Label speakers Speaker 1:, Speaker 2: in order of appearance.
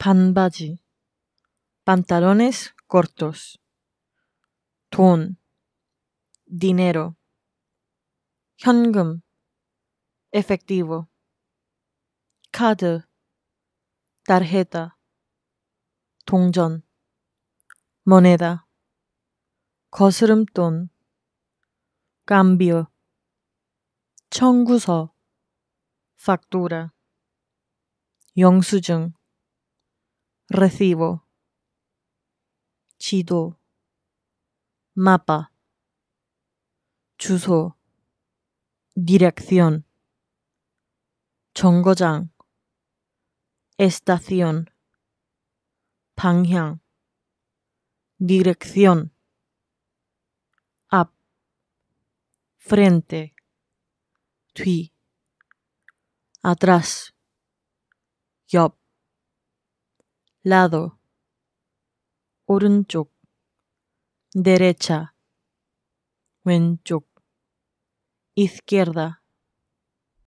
Speaker 1: 반바지 pantalones cortos 돈 dinero 현금 efectivo 카드 tarjeta 동전 moneda 거스름돈 cambio 청구서 factura 영수증 recibo. Chido. mapa Chuso. dirección 정거장 estación 방향 dirección 앞 frente Tui. atrás 옆 Lado Urunchuk Derecha Wenchuk Izquierda